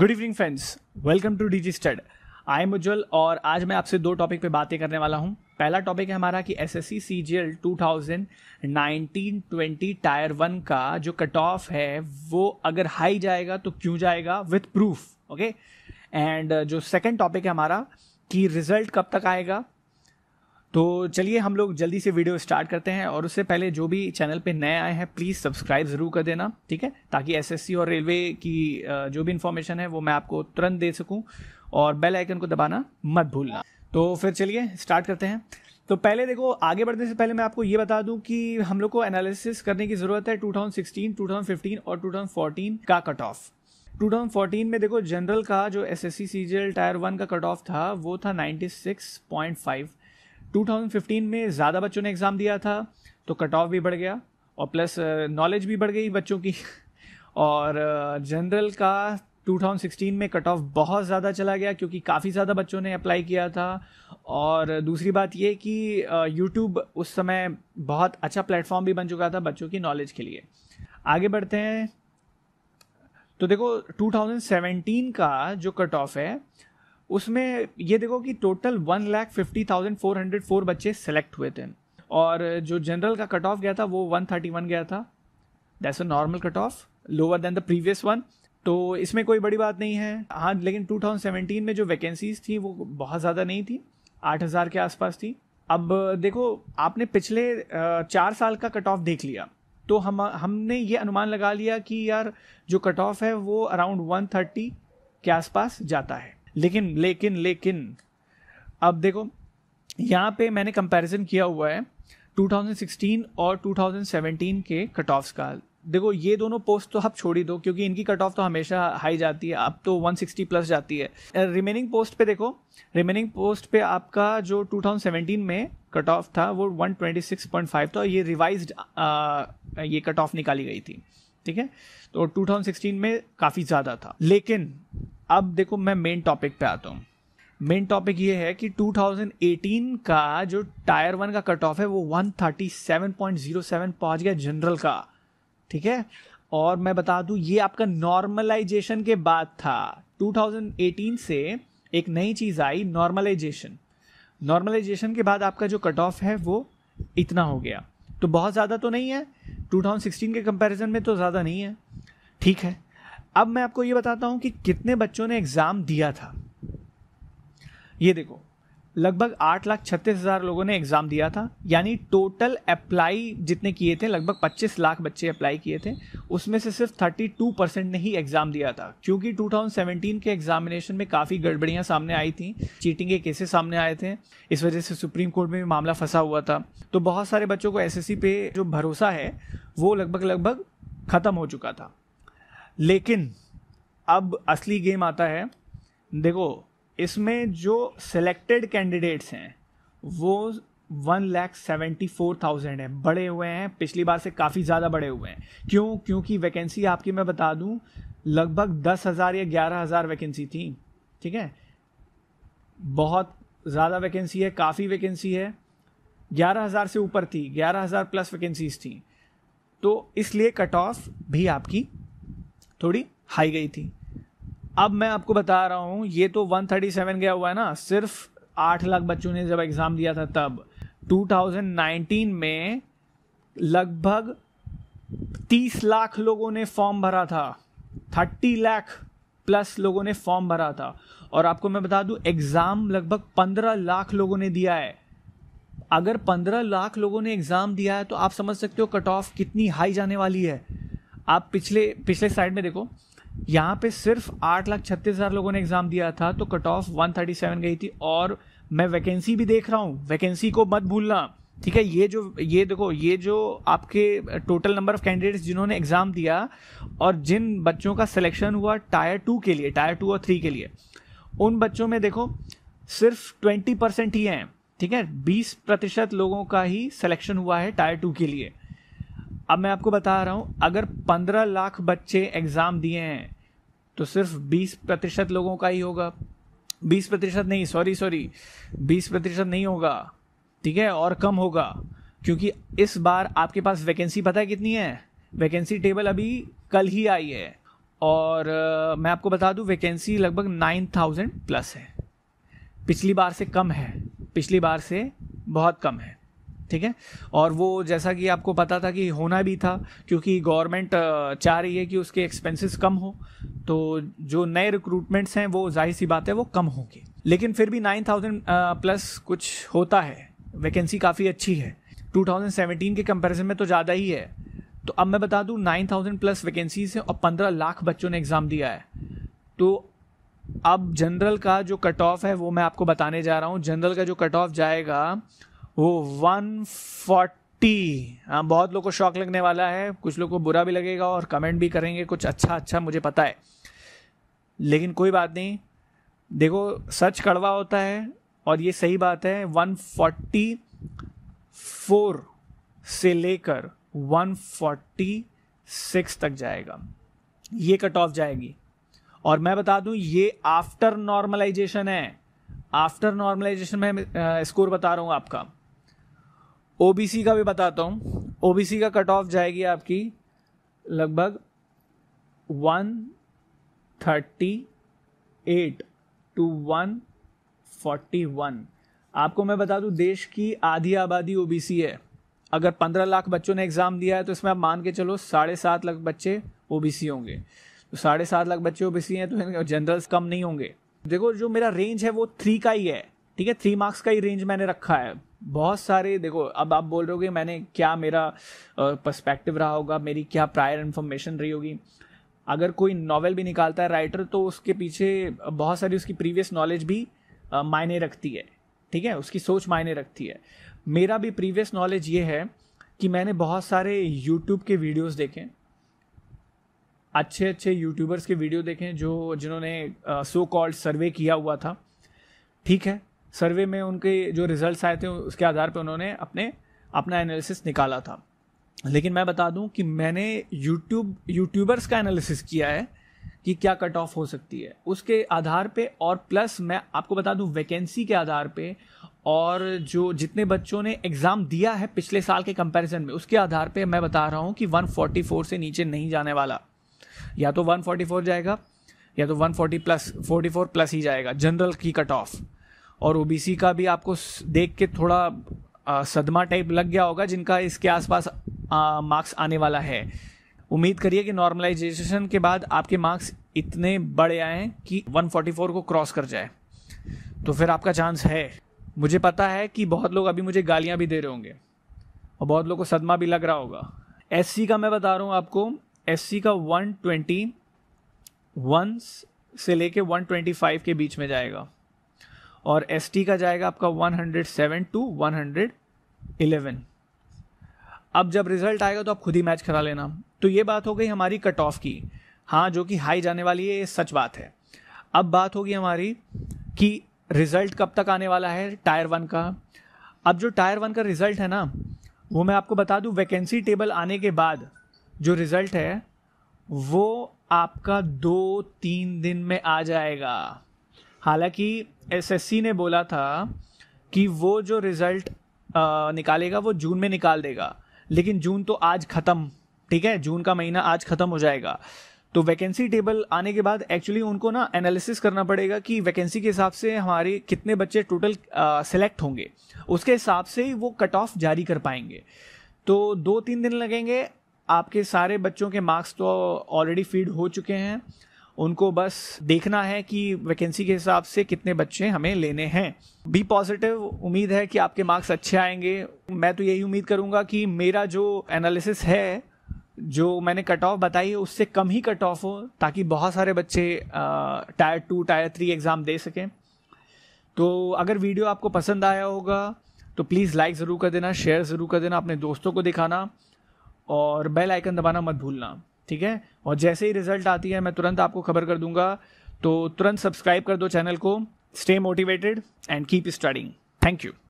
good evening friends welcome to D G stud I am Ujjwal और आज मैं आपसे दो टॉपिक पे बातें करने वाला हूँ पहला टॉपिक है हमारा कि S S C C G L two thousand nineteen twenty tier one का जो कट ऑफ है वो अगर हाई जाएगा तो क्यों जाएगा विथ प्रूफ ओके एंड जो सेकेंड टॉपिक है हमारा कि रिजल्ट कब तक आएगा तो चलिए हम लोग जल्दी से वीडियो स्टार्ट करते हैं और उससे पहले जो भी चैनल पे नए आए हैं प्लीज़ सब्सक्राइब ज़रूर कर देना ठीक है ताकि एसएससी और रेलवे की जो भी इन्फॉर्मेशन है वो मैं आपको तुरंत दे सकूं और बेल आइकन को दबाना मत भूलना तो फिर चलिए स्टार्ट करते हैं तो पहले देखो आगे बढ़ने से पहले मैं आपको ये बता दूं कि हम लोग को एनालिसिस करने की ज़रूरत है 2016, 2015 और 2014 का कट ऑफ 2014 में देखो जनरल का जो S S C tier one का कट ऑफ था वो था 96.5 2015 में ज़्यादा बच्चों ने एग्ज़ाम दिया था तो कट ऑफ भी बढ़ गया और प्लस नॉलेज uh, भी बढ़ गई बच्चों की और जनरल uh, का 2016 में कट ऑफ बहुत ज़्यादा चला गया क्योंकि काफ़ी ज़्यादा बच्चों ने अप्लाई किया था और दूसरी बात ये कि यूट्यूब uh, उस समय बहुत अच्छा प्लेटफॉर्म भी बन चुका था बच्चों की नॉलेज के लिए आगे बढ़ते हैं तो देखो 2017 का जो कट ऑफ है उसमें ये देखो कि total one lakh fifty thousand four hundred four बच्चे सेलेक्ट हुए थे और जो जनरल का कट ऑफ गया था वो वन थर्टी वन गया था that's a normal cut off lower than the previous one तो इसमें कोई बड़ी बात नहीं है हाँ लेकिन 2017 में जो वैकेंसीज थी वो बहुत ज़्यादा नहीं थी 8000 के आसपास थी अब देखो आपने पिछले चार साल का कट ऑफ देख लिया तो हम हमने ये अनुमान लगा लिया कि यार जो कट ऑफ है वो अराउंड 130 के आसपास जाता है लेकिन लेकिन लेकिन अब देखो यहाँ पे मैंने कंपैरिजन किया हुआ है 2016 और 2017 के कट ऑफ्स का देखो ये दोनों पोस्ट तो आप छोड़ ही दो क्योंकि इनकी कट ऑफ तो हमेशा हाई जाती है अब तो 160 प्लस जाती है रिमेनिंग पोस्ट पे देखो रिमेनिंग पोस्ट पे आपका जो 2017 में कट ऑफ था वो 126.5 था ये रिवाइज ये कट ऑफ निकाली गई थी ठीक है तो 2016 में काफ़ी ज़्यादा था लेकिन अब देखो मैं मेन टॉपिक पे आता हूँ मेन टॉपिक ये है कि 2018 का जो टायर वन का कट ऑफ है वो 137.07 पहुंच गया जनरल का ठीक है और मैं बता दूं ये आपका नॉर्मलाइजेशन के बाद था 2018 से एक नई चीज़ आई नॉर्मलाइजेशन नॉर्मलाइजेशन के बाद आपका जो कट ऑफ है वो इतना हो गया तो बहुत ज़्यादा तो नहीं है 2016 के कंपैरिजन में तो ज़्यादा नहीं है ठीक है अब मैं आपको ये बताता हूँ कि कितने बच्चों ने एग्ज़ाम दिया था ये देखो लगभग आठ लाख छत्तीस हज़ार लोगों ने एग्ज़ाम दिया था यानी टोटल अप्लाई जितने किए थे लगभग पच्चीस लाख बच्चे अप्लाई किए थे उसमें से सिर्फ थर्टी टू परसेंट ने ही एग्ज़ाम दिया था क्योंकि टू थाउजेंड सेवेंटीन के एग्जामिनेशन में काफ़ी गड़बड़ियाँ सामने आई थी चीटिंग के केसेस सामने आए थे इस वजह से सुप्रीम कोर्ट में भी मामला फंसा हुआ था तो बहुत सारे बच्चों को एस पे जो भरोसा है वो लगभग लगभग ख़त्म हो चुका था लेकिन अब असली गेम आता है देखो इसमें जो सिलेक्टेड कैंडिडेट्स हैं वो one lakh seventy four thousand है बड़े हुए हैं पिछली बार से काफ़ी ज़्यादा बड़े हुए हैं क्यों क्योंकि वैकेंसी आपकी मैं बता दूं लगभग दस हज़ार या ग्यारह हज़ार वैकेंसी थी ठीक है बहुत ज़्यादा वैकेंसी है काफ़ी वैकेंसी है ग्यारह हज़ार से ऊपर थी ग्यारह हज़ार प्लस वैकेंसीज थी तो इसलिए कट ऑफ भी आपकी थोड़ी हाई गई थी अब मैं आपको बता रहा हूँ ये तो 137 गया हुआ है ना सिर्फ आठ लाख बच्चों ने जब एग्ज़ाम दिया था तब 2019 में लगभग 30 लाख लोगों ने फॉर्म भरा था 30 लाख प्लस लोगों ने फॉर्म भरा था और आपको मैं बता दूं एग्ज़ाम लगभग 15 लाख लोगों ने दिया है अगर 15 लाख लोगों ने एग्ज़ाम दिया है तो आप समझ सकते हो कट ऑफ कितनी हाई जाने वाली है आप पिछले पिछले साइड में देखो यहाँ पे सिर्फ आठ लाख छत्तीस हज़ार लोगों ने एग्ज़ाम दिया था तो cut off one thirty seven गई थी और मैं वैकेंसी भी देख रहा हूँ वैकेंसी को मत भूलना ठीक है ये जो ये देखो ये जो आपके टोटल नंबर ऑफ कैंडिडेट्स जिन्होंने एग्ज़ाम दिया और जिन बच्चों का सिलेक्शन हुआ टायर टू के लिए टायर टू और थ्री के लिए उन बच्चों में देखो सिर्फ ट्वेंटी परसेंट ही हैं ठीक है बीस प्रतिशत लोगों का ही सिलेक्शन हुआ है टायर टू के लिए अब मैं आपको बता रहा हूँ अगर पंद्रह लाख बच्चे एग्ज़ाम दिए हैं तो सिर्फ बीस प्रतिशत लोगों का ही होगा बीस प्रतिशत नहीं सॉरी सॉरी बीस प्रतिशत नहीं होगा ठीक है और कम होगा क्योंकि इस बार आपके पास वैकेंसी पता है कितनी है वैकेंसी टेबल अभी कल ही आई है और आ, मैं आपको बता दूं वैकेंसी लगभग नाइन थाउजेंड प्लस है पिछली बार से कम है पिछली बार से बहुत कम है ठीक है और वो जैसा कि आपको पता था कि होना भी था क्योंकि गवर्नमेंट चाह रही है कि उसके एक्सपेंसेस कम हो तो जो नए रिक्रूटमेंट्स हैं वो जाहिर सी बात है वो कम होंगे लेकिन फिर भी नाइन थाउजेंड प्लस कुछ होता है वैकेंसी काफ़ी अच्छी है टू थाउजेंड सेवेंटीन के कंपेरिजन में तो ज़्यादा ही है तो अब मैं बता दूँ थाउजेंड प्लस वैकेंसीज हैं और पंद्रह लाख बच्चों ने एग्ज़ाम दिया है तो अब जनरल का जो कट ऑफ है वो मैं आपको बताने जा रहा हूँ जनरल का जो कट ऑफ जाएगा वो 140 हाँ बहुत लोग को शौक लगने वाला है कुछ लोग को बुरा भी लगेगा और कमेंट भी करेंगे कुछ अच्छा अच्छा मुझे पता है लेकिन कोई बात नहीं देखो सच कड़वा होता है और ये सही बात है 144 से लेकर 146 तक जाएगा ये कट ऑफ जाएगी और मैं बता दूं ये आफ्टर नॉर्मलाइजेशन है आफ्टर नॉर्मलाइजेशन में स्कोर बता रहा हूँ आपका ओ का भी बताता हूँ ओ का कट ऑफ जाएगी आपकी लगभग one thirty eight two one forty one आपको मैं बता दूं देश की आधी आबादी ओ है अगर पंद्रह लाख बच्चों ने एग्ज़ाम दिया है तो इसमें आप मान के चलो साढ़े सात लाख बच्चे ओ होंगे तो साढ़े सात लाख बच्चे ओ हैं तो जनरल्स कम नहीं होंगे देखो जो मेरा रेंज है वो थ्री का ही है ठीक है थ्री मार्क्स का ही रेंज मैंने रखा है बहुत सारे देखो अब आप बोल रहे हो मैंने क्या मेरा पर्सपेक्टिव रहा होगा मेरी क्या प्रायर इन्फॉर्मेशन रही होगी अगर कोई नॉवल भी निकालता है राइटर तो उसके पीछे बहुत सारी उसकी प्रीवियस नॉलेज भी मायने रखती है ठीक है उसकी सोच मायने रखती है मेरा भी प्रीवियस नॉलेज ये है कि मैंने बहुत सारे यूट्यूब के वीडियोस देखे अच्छे अच्छे यूट्यूबर्स के वीडियो देखे जो जिन्होंने सो कॉल्ड सर्वे किया हुआ था ठीक है सर्वे में उनके जो रिजल्ट्स आए थे उसके आधार पर उन्होंने अपने अपना एनालिसिस निकाला था लेकिन मैं बता दूं कि मैंने यूट्यूब यूट्यूबर्स का एनालिसिस किया है कि क्या कट ऑफ हो सकती है उसके आधार पे और प्लस मैं आपको बता दूं वैकेंसी के आधार पे और जो जितने बच्चों ने एग्ज़ाम दिया है पिछले साल के कंपैरिजन में उसके आधार पे मैं बता रहा हूँ कि 144 से नीचे नहीं जाने वाला या तो 144 जाएगा या तो 140 प्लस 44 प्लस ही जाएगा जनरल की कट ऑफ और ओबीसी का भी आपको देख के थोड़ा आ, सदमा टाइप लग गया होगा जिनका इसके आसपास मार्क्स आने वाला है उम्मीद करिए कि नॉर्मलाइजेशन के बाद आपके मार्क्स इतने बढ़ आए कि 144 को क्रॉस कर जाए तो फिर आपका चांस है मुझे पता है कि बहुत लोग अभी मुझे गालियाँ भी दे रहे होंगे और बहुत लोग को सदमा भी लग रहा होगा एस का मैं बता रहा हूँ आपको एस का वन ट्वेंटी वन से लेके वन ट्वेंटी फाइव के बीच में जाएगा और एस टी का जाएगा आपका 107 टू 111 अब जब रिजल्ट आएगा तो आप खुद ही मैच करा लेना तो ये बात हो गई हमारी कट ऑफ की हाँ जो कि हाई जाने वाली है ये सच बात है अब बात होगी हमारी कि रिजल्ट कब तक आने वाला है टायर वन का अब जो टायर वन का रिजल्ट है ना वो मैं आपको बता दूं वैकेंसी टेबल आने के बाद जो रिजल्ट है वो आपका दो तीन दिन में आ जाएगा हालांकि एसएससी ने बोला था कि वो जो रिज़ल्ट निकालेगा वो जून में निकाल देगा लेकिन जून तो आज ख़त्म ठीक है जून का महीना आज ख़त्म हो जाएगा तो वैकेंसी टेबल आने के बाद एक्चुअली उनको ना एनालिसिस करना पड़ेगा कि वैकेंसी के हिसाब से हमारे कितने बच्चे टोटल सेलेक्ट होंगे उसके हिसाब से ही वो कट ऑफ जारी कर पाएंगे तो दो तीन दिन लगेंगे आपके सारे बच्चों के मार्क्स तो ऑलरेडी फीड हो चुके हैं उनको बस देखना है कि वैकेंसी के हिसाब से कितने बच्चे हमें लेने हैं बी पॉजिटिव उम्मीद है कि आपके मार्क्स अच्छे आएंगे मैं तो यही उम्मीद करूंगा कि मेरा जो एनालिसिस है जो मैंने कट ऑफ बताई है उससे कम ही कट ऑफ हो ताकि बहुत सारे बच्चे tier two tier three exam दे सकें तो अगर वीडियो आपको पसंद आया होगा तो प्लीज़ लाइक ज़रूर कर देना शेयर ज़रूर कर देना अपने दोस्तों को दिखाना और बेल आइकन दबाना मत भूलना ठीक है और जैसे ही रिजल्ट आती है मैं तुरंत आपको खबर कर दूंगा तो तुरंत सब्सक्राइब कर दो चैनल को stay motivated and keep studying thank you